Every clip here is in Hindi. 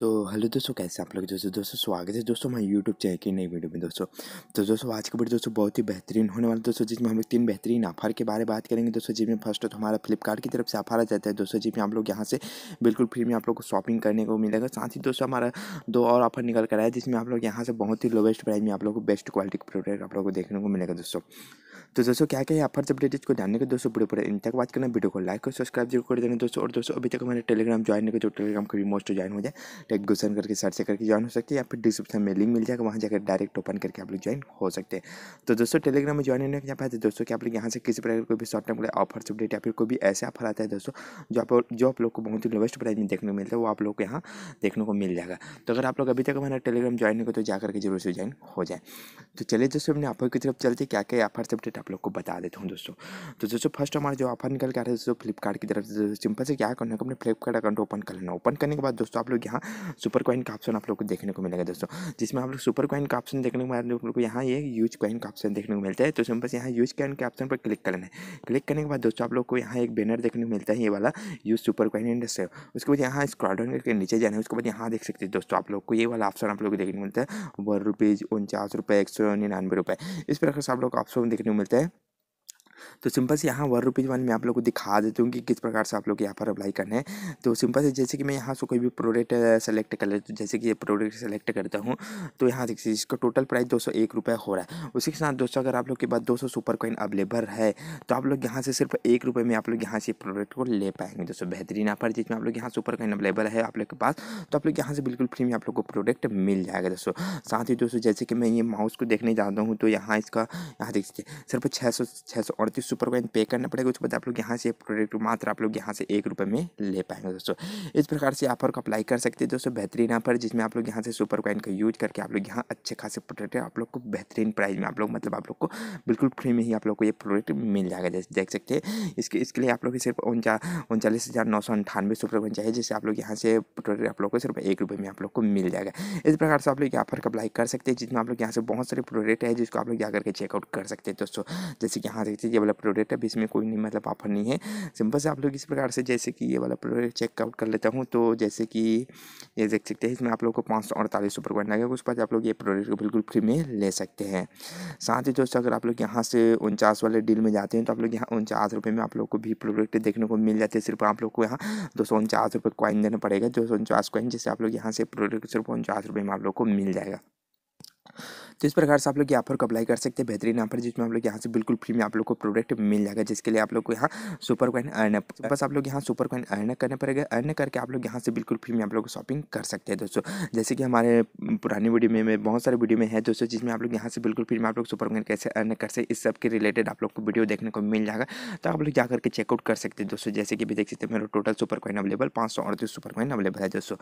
तो हेलो दोस्तों कैसे आप लोग दोस्तों दोस्तों स्वागत है दोस्तों हमारे यूट्यूब चैनल की नई वीडियो में दोस्तों तो दोस्तों आज की वीडियो दोस्तों बहुत ही बेहतरीन होने वाला दोस्तों जिसमें हम लोग तीन बेहतरीन ऑफर के बारे में बात करेंगे दोस्तों जिसमें फर्स्ट तो हमारा फ्लिपकार्ट की तरफ से ऑफर आ जाता है दोस्तों जिसमें आप लोग यहाँ से बिल्कुल फ्री में आप लोग को शॉपिंग करने को मिलेगा साथ ही दोस्तों हमारा दो और ऑफर निकल कर आया जिसमें आप लोग यहाँ से बहुत ही लोवेस्ट प्राइस में आप लोग को बेस्ट क्वालिटी के प्रोडक्ट आप लोग को देखने को मिलेगा दोस्तों तो दोस्तों क्या क्या ऑफर से अपडेट को जानने के दोस्तों पूरे पूरे इन तक बात करना वीडियो को लाइक और सब्सक्राइब जरूर कर देना दोस्तों और दोस्तों अभी तक हमारे टेलीग्राम ज्वाइन नहीं कर तो टेलीग्राम का भी मोस्ट ज्वाइन हो जाए टेगोसन करके सर्च करके ज्वाइन हो सकते हैं या फिर डिस्क्रिप्शन में लिंक मिल जाएगा वहाँ जाकर डायरेक्ट ओपन करके आप लोग ज्वाइन हो सकते हैं तो दोस्तों टेलीग्राम में ज्वाइन होने के बाद दोस्तों कि आप लोग यहाँ से किसी प्रकार कोई भी शॉर्ट टर्म ऑफर अपडेट या फिर कोई भी ऐसे ऑफर आता है दोस्तों जो आप जो आप लोग को बहुत ही लोवेस्ट प्राइस में देखने को मिलता है वो आप लोग को यहाँ देखने को मिल जाएगा तो अगर आप लोग अभी तक हमारा टेलीग्राम ज्वाइन नहीं तो जा करके जरूर से ज्वाइन हो जाए तो चलिए दोस्तों अपने ऑफर की तरफ चलते क्या क्या ऑफर अपडेट आप लोग को बता देता हूँ दोस्तों तो दोस्तों फर्स्ट हमारा जो ऑफर निकल के आ रहा है दोस्तों फ्लिपकार्ट की तरफ से सिंपल से क्या करना है अपने फ्लिपकार्ट अकाउंट ओपन कर लेना ओपन करने के बाद दोस्तों आप लोग यहाँ सुपर कॉइन का ऑप्शन आप लोग को देखने को मिलेगा दोस्तों जिसमें आप लोग सुपर कॉइन का ऑप्शन देखने को मिला आप लोग को यहाँ ये यूज कॉइन का ऑप्शन देखने को मिलता है तो सिंपल बस यहाँ यूज कॉइन के ऑप्शन पर क्लिक करना है क्लिक करने के बाद दोस्तों आप लोग को यहाँ एक बैनर देखने को मिलता है ये वाला use super coin and save उसके बाद यहाँ स्क्रॉडन करके नीचे जाना है उसके बाद यहाँ देख सकते हैं दोस्तों आप लोग को ये वाला ऑप्शन आप लोग को देखने को मिलता है वन रुपीज़ उनचास रुपये एक सौ निन्यानवे रुपये इस प्रकार से आप लोग को ऑप्शन देखने को मिलता है तो सिंपल से यहाँ वन रुपीज़ वन में आप लोग को दिखा देती हूँ कि किस प्रकार से आप लोग यहाँ पर अप्लाई करना है तो सिंपल से जैसे कि मैं यहाँ से कोई भी प्रोडक्ट सेलेक्ट uh, कर लेता हूँ जैसे कि ये प्रोडक्ट सेलेक्ट करता हूँ तो यहाँ देखिए इसका टोटल प्राइस दो सौ एक रुपये हो रहा है उसी के साथ दोस्तों अगर आप लोग के पास दो सौ सुपर कॉइन अवेलेबल है तो आप लोग यहाँ से सिर्फ एक रुपये में आप लोग यहाँ से प्रोडक्ट को ले पाएंगे दोस्तों बेहतरीन ऑफर जिसमें आप लोग यहाँ सुपर कॉइन अवेलेबल है आप लोग के पास तो आप लोग यहाँ से बिल्कुल फ्री में आप लोग को प्रोडक्ट मिल जाएगा दोस्तों साथ ही दोस्तों जैसे कि मैं ये माउस को देखने जाता हूँ तो यहाँ इसका यहाँ देखिए सिर्फ छः सौ छः सौ अड़तीस सुपर कॉइन पे करना पड़ेगा उसके बाद आप लोग यहाँ से प्रोडक्ट मात्र आप लोग यहाँ से एक रुपये में ले पाएंगे दोस्तों इस प्रकार से ऑफर को अप्लाई कर सकते हैं दोस्तों बेहतरीन ऑफर जिसमें आप लोग यहाँ से सुपर कॉइन का यूज करके आप लोग यहाँ अच्छे खासे प्रोडक्ट आप लोग को बेहतरीन प्राइस में आप लोग मतलब आप लोग को बिल्कुल फ्री में ही आप लोग को ये प्रोडक्ट मिल जाएगा जैसे देख सकते हैं इसके इसके लिए आप लोग सिर्फ उनचा उनचालीस हज़ार नौ सौ अंठानवे सुपर कॉइन चाहिए जिससे आप लोग यहाँ से प्रोडक्ट आप लोग को सिर्फ एक रुपये में आप लोग को मिल जाएगा इस प्रकार से आप लोग ऑफर को अप्लाई कर सकते हैं जिसमें आप लोग यहाँ से बहुत सारे प्रोडक्ट है जिसको आप लोग जाकर करके चेकआउट कर सकते हैं दोस्तों जैसे कि यहाँ देखते ये वाला प्रोडक्ट अभी इसमें कोई नहीं मतलब ऑफर नहीं है सिंपल से आप लोग इस प्रकार से जैसे कि ये वाला प्रोडक्ट चेकआउट कर लेता हूँ तो जैसे कि ये देख सकते हैं इसमें आप लोग को पाँच सौ अड़तालीस रुपये करना लगेगा उसके बाद आप लोग ये प्रोडक्ट को बिल्कुल फ्री में ले सकते हैं साथ ही दोस्तों अगर आप लोग यहाँ से उनचास वाले डील में जाते हैं तो आप लोग यहाँ उनचास रुपये में आप लोग को भी प्रोडक्ट देखने को मिल जाते हैं सिर्फ आप लोग को यहाँ दो सौ उनचास रुपये कॉइन देना पड़ेगा दो सौ उनचास कॉइन जैसे आप लोग यहाँ से प्रोडक्ट सिर्फ उनचास रुपये में आप लोग को मिल जाएगा तो इस प्रकार से आप लोग यहाँ पर अप्लाई कर सकते हैं बेहतरीन यहाँ पर जिसमें आप लोग यहाँ से बिल्कुल फ्री में आप लोग को प्रोडक्ट मिल जाएगा जिसके लिए आप लोग को यहाँ सुपर कॉइन अर्न बस आप लोग यहाँ सुपर कॉइन अर्न करना पड़ेगा अर्न करके आप लोग यहाँ से बिल्कुल फ्री में आप लोग शॉपिंग कर सकते हैं दोस्तों जैसे कि हमारे पुरानी वीडियो में, बहुत सारे वीडियो में है दोस्तों जिसमें आप लोग यहाँ से बिल्कुल फ्री में आप लोग सुपर कॉइन कैसे अर्न कर सकते इस सब के रिलेटेड आप लोग को वीडियो देखने को मिल जाएगा तो आप लोग जा करके चेकआउट कर सकते हैं दोस्तों जैसे कि भी देख सकते हैं मेरा टोटल सुपर कॉइन अवेलेबल पाँच सौ अड़तीस सुपर कॉइन अवेलेबल है दोस्तों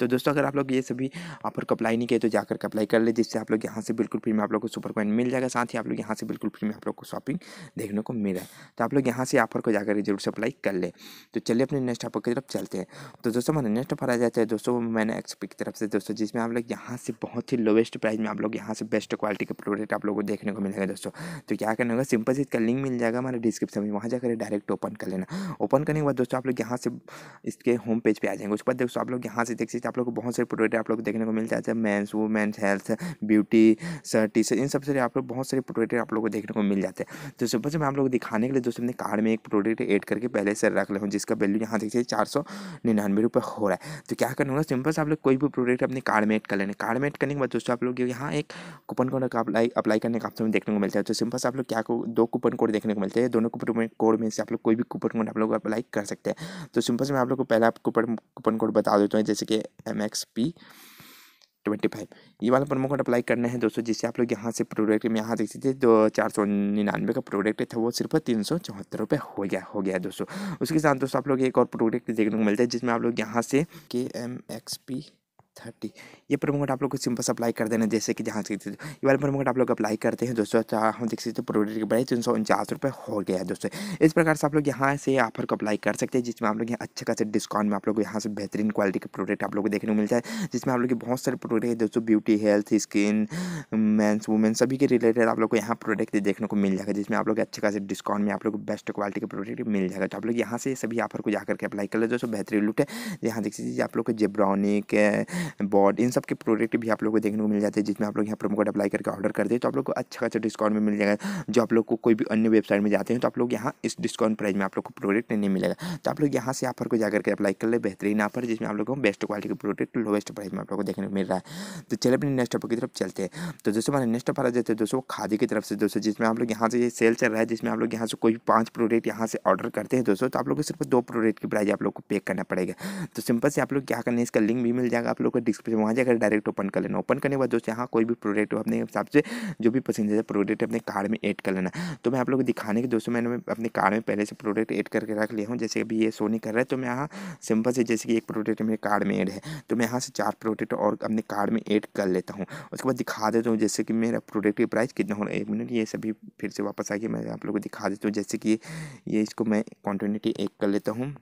तो दोस्तों अगर आप लोग ये सभी आप अप्लाई नहीं किए तो जाकर अप्लाई कर ले जिससे आप लोग यहाँ से बिल्कुल फ्री में आप लोग को सुपर कॉइन मिल जाएगा साथ ही आप लोग यहाँ से बिल्कुल फ्री में आप लोग को शॉपिंग देखने को मिला तो आप लोग यहाँ से ऑफर को जाकर जरूर से अप्लाई कर ले तो चलिए अपने नेक्स्ट ऑफर की तरफ चलते हैं तो दोस्तों हमारे नेक्स्ट ऑफर आ जाता है दोस्तों मैंने एक्सपी की तरफ से दोस्तों जिसमें आप लोग यहाँ से बहुत ही लोवेस्ट प्राइस में आप लोग यहाँ से बेस्ट क्वालिटी के प्रोडक्ट आप लोग को देखने को मिलेगा दोस्तों तो क्या करना होगा सिंपल से इसका लिंक मिल जाएगा हमारे डिस्क्रिप्शन में वहाँ जाकर डायरेक्ट ओपन कर लेना ओपन करने के बाद दोस्तों आप लोग यहाँ से इसके होम पेज पर आ जाएंगे उसके बाद दोस्तों आप लोग यहाँ से देख सकते आप लोग को बहुत सारे प्रोडक्ट आप लोग देखने को मिल जाते हैं men's women's health beauty T shirt इन सबसे आप लोग बहुत सारे प्रोडक्ट आप लोग को देखने को मिल जाते हैं तो सिंपल से मैं आप लोग को दिखाने के लिए दोस्तों अपने कार्ड में एक प्रोडक्ट ऐड करके पहले से रख ले हूँ जिसका वैल्यू यहाँ देखिए चार सौ निन्यानवे रुपये हो रहा है तो क्या करना होगा सिंपल से आप लोग कोई भी प्रोडक्ट अपने कार्ड में एड कर लेने कार्ड में एड करने के बाद दोस्तों आप लोग यहाँ एक कूपन कोड का अप्लाई अप्लाई करने का ऑप्शन देखने को मिलता है तो सिंपल से आप लोग क्या दो कूपन कोड देखने को मिलते हैं दोनों कूपन कोड में से आप लोग कोई भी कूपन कोड आप लोग अप्लाई कर सकते हैं तो सिंपल से मैं आप लोग को पहला कूपन कूपन कोड बता देता हूँ जैसे कि M X P twenty five ये वाला प्रोमो कोड अप्लाई करना है दोस्तों जिससे आप लोग यहाँ से प्रोडक्ट में यहाँ देख सकते दो चार सौ निन्यानवे का प्रोडक्ट था वो सिर्फ तीन सौ चौहत्तर रुपये हो गया हो गया दोस्तों उसके साथ दोस्तों आप लोग एक और प्रोडक्ट देखने को मिलता है जिसमें आप लोग यहाँ से के एम एक्स पी थर्टी ये प्रोमो कोड आप लोग को सिंपल से अप्लाई कर देना जैसे कि जहाँ से ये वाला प्रोमो कोड आप लोग अप्लाई करते हैं दोस्तों तो हम देख सकते हैं प्रोडक्ट की प्राइस तीन सौ उनचास रुपये हो गया है दोस्तों इस प्रकार से आप लोग यहाँ से ऑफर को अप्लाई कर सकते हैं जिसमें आप लोग यहाँ अच्छे खासे डिस्काउंट में आप लोग को यहाँ से बेहतरीन क्वालिटी के प्रोडक्ट आप लोग को देखने को मिलता है जिसमें आप लोग के बहुत सारे प्रोडक्ट है दोस्तों beauty health skin men's women सभी के रिलेटेड आप लोग को यहाँ प्रोडक्ट देखने को मिल जाएगा जिसमें आप लोग अच्छे खासे डिस्काउंट में आप लोग को बेस्ट क्वालिटी के प्रोडक्ट मिल जाएगा तो आप लोग यहाँ से सभी ऑफर को जा करके अप्लाई कर ले दोस्तों बेहतरीन लुट है यहाँ देख सकते आप लोग को जेब्रॉनिक बॉड इन सब के प्रोडक्ट भी आप लोग को देखने को मिल जाते हैं जिसमें आप लोग यहाँ प्रोमो कोड अप्लाई करके ऑर्डर करते हैं तो आप लोग को अच्छा खासा डिस्काउंट में मिल जाएगा जो आप लोग को कोई भी अन्य वेबसाइट में जाते हैं तो आप लोग यहाँ इस डिस्काउंट प्राइस में आप लोग को प्रोडक्ट नहीं मिलेगा तो आप लोग यहाँ से ऑफर को जाकर के अप्लाई कर ले बेहतरीन ऑफर जिसमें आप लोग को बेस्ट क्वालिटी के प्रोडक्ट लोवेस्ट प्राइस में आप लोग को देखने को मिल रहा है तो चले अपने नेक्स्ट टॉपिक की तरफ चलते हैं तो दोस्तों हमारे नेक्स्ट ऑफर आ जाते हैं दोस्तों खादी की तरफ से दोस्तों जिसमें आप लोग यहाँ से सेल चल रहा है जिसमें आप लोग यहाँ से कोई पाँच प्रोडक्ट यहाँ से ऑर्डर करते हैं दोस्तों तो आप लोग को सिर्फ दो प्रोडक्ट की प्राइस आप लोग को पे करना पड़ेगा तो सिंपल से आप लोग क्या करना है इसका लिंक भी मिल जाएगा आप लोग को पर डिस्क्रिप्शन वहाँ जाकर डायरेक्ट ओपन कर लेना ओपन करने के बाद दोस्तों यहाँ कोई भी प्रोडक्ट अपने हिसाब से जो भी पसंदीदा प्रोडक्ट अपने कार्ड में एड कर लेना तो मैं आप लोग को दिखाने के दोस्तों मैंने अपने कार्ड में पहले से प्रोडक्ट एड करके रख लिया हूँ जैसे अभी ये सोनी कर रहा है तो मैं यहाँ सिंपल से जैसे कि एक प्रोडक्ट मेरे कार्ड में एड है तो मैं यहाँ से चार प्रोडक्ट और अपने कार्ड में एड कर लेता हूँ उसके बाद दिखा देता हूँ जैसे कि मेरा प्रोडक्ट की प्राइस कितना हो रहा है एक मिनट ये सभी फिर से वापस आके मैं आप लोग को दिखा देता हूँ जैसे कि ये इसको मैं क्वान्टिटी एक कर लेता हूँ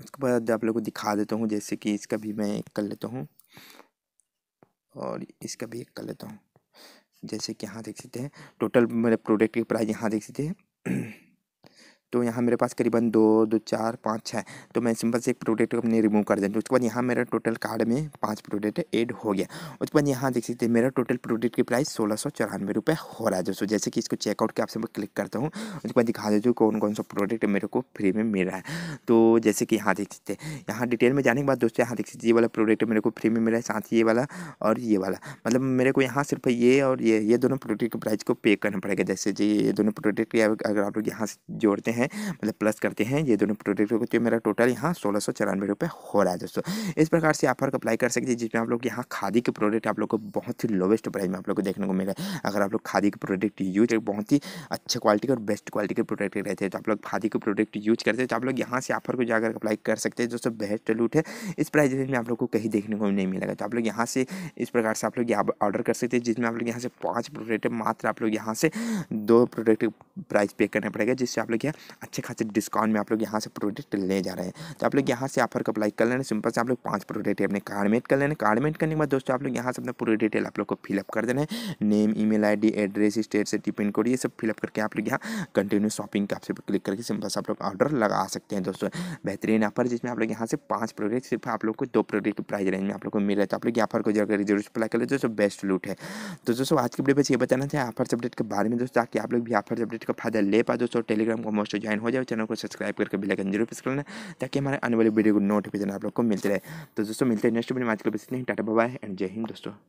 उसके बाद आप लोगों को दिखा देता हूँ जैसे कि इसका भी मैं एक कर लेता हूँ और इसका भी एक कर लेता हूँ जैसे कि यहाँ देख सकते हैं टोटल मेरे प्रोडक्ट की प्राइस यहाँ देख सकते हैं तो यहाँ मेरे पास करीबन दो दो चार पाँच छः तो मैं सिंपल से एक प्रोडक्ट अपने रिमूव कर देता हूँ उसके बाद यहाँ मेरा टोटल कार्ड में पाँच प्रोडक्ट ऐड हो गया उसके बाद यहाँ देख सकते हैं मेरा टोटल प्रोडक्ट की प्राइस सोलह सौ चौरानवे रुपये हो रहा है दोस्तों जैसे कि इसको चेकआउट के आपसे मैं क्लिक करता हूँ उसके बाद दिखा देता हूँ कौन कौन सा प्रोडक्ट मेरे को फ्री में मिल रहा है तो जैसे कि यहाँ देख सकते हैं यहाँ डिटेल में जाने के बाद दोस्तों यहाँ देख सकते ये वाला प्रोडक्ट मेरे को फ्री में मिला है साथ ही ये वाला और ये वाला मतलब मेरे को यहाँ सिर्फ ये और ये ये दोनों प्रोडक्ट के प्राइस को पे करना पड़ेगा जैसे जी ये दोनों प्रोडक्ट अगर आप लोग यहाँ से जोड़ते हैं हैं मतलब प्लस करते हैं ये दोनों प्रोडक्ट को तो मेरा टोटल यहाँ सोलह सौ चौरानवे रुपये हो रहा है दोस्तों इस प्रकार से ऑफर को अप्लाई कर सकते हैं जिसमें आप लोग यहाँ खादी के प्रोडक्ट आप लोग को बहुत ही लोवेस्ट प्राइस में आप लोग को देखने को मिला अगर आप लोग खादी के प्रोडक्ट यूज बहुत ही अच्छे क्वालिटी के और बेस्ट क्वालिटी के प्रोडक्ट रहते हैं तो आप लोग खादी के प्रोडक्ट यूज करते हैं तो आप लोग यहाँ से ऑफर को जाकर अप्लाई कर सकते हैं दोस्तों बेस्ट लूट है इस प्राइस रेंज में आप लोग को कहीं देखने को नहीं मिलेगा तो आप लोग यहाँ से इस प्रकार से आप लोग ऑर्डर कर सकते हैं जिसमें आप लोग यहाँ से पाँच प्रोडक्ट मात्र आप लोग यहाँ से दो प्रोडक्ट प्राइस पे करना पड़ेगा जिससे आप लोग यहाँ अच्छे खासे डिस्काउंट में आप लोग यहाँ से प्रोडक्ट ले जा रहे हैं तो आप लोग यहाँ से ऑफर को अप्लाई कर लेना सिंपल से आप लोग पाँच प्रोडक्ट अपने कार्डमेट कर लेना कार्डमेट करने के बाद दोस्तों आप लोग यहाँ से अपना पूरी डिटेल आप लोग को फिलअप कर देना है name I D address state से पिन कोड ये सब फिलअप करके आप लोग यहाँ कंटिन्यू शॉपिंग के आपसे क्लिक करके सिंपल से आप लोग ऑर्डर लगा सकते हैं दोस्तों बेहतरीन ऑफर जिसमें आप लोग यहाँ से पाँच प्रोडक्ट सिर्फ आप लोग को दो प्रोडक्ट प्राइस रेंज में आप लोग को मिल रहा है तो आप लोग ऑफर को जगह जरूर अप्लाई कर ले दोस्तों बेस्ट लूट है तो दोस्तों आज की वीडियो बस ये बताना चाहिए ऑफर अपडेट के बारे में दोस्तों ताकि आप लोग भी ऑफर अपडेट का फायदा ले पाए दोस्तों टेलीग्राम को मोस्ट ज्वाइन हो जाए चैनल को सब्सक्राइब करके बिल बेलाइकन जरूर प्रेस कर लेना ताकि हमारे आने वाली वीडियो को नोटिफिकेशन आप लोग को मिलते रहे तो दोस्तों मिलते हैं नेक्स्ट वीडियो में आज के लिए टाटा बाय एंड जय हिंद दोस्तों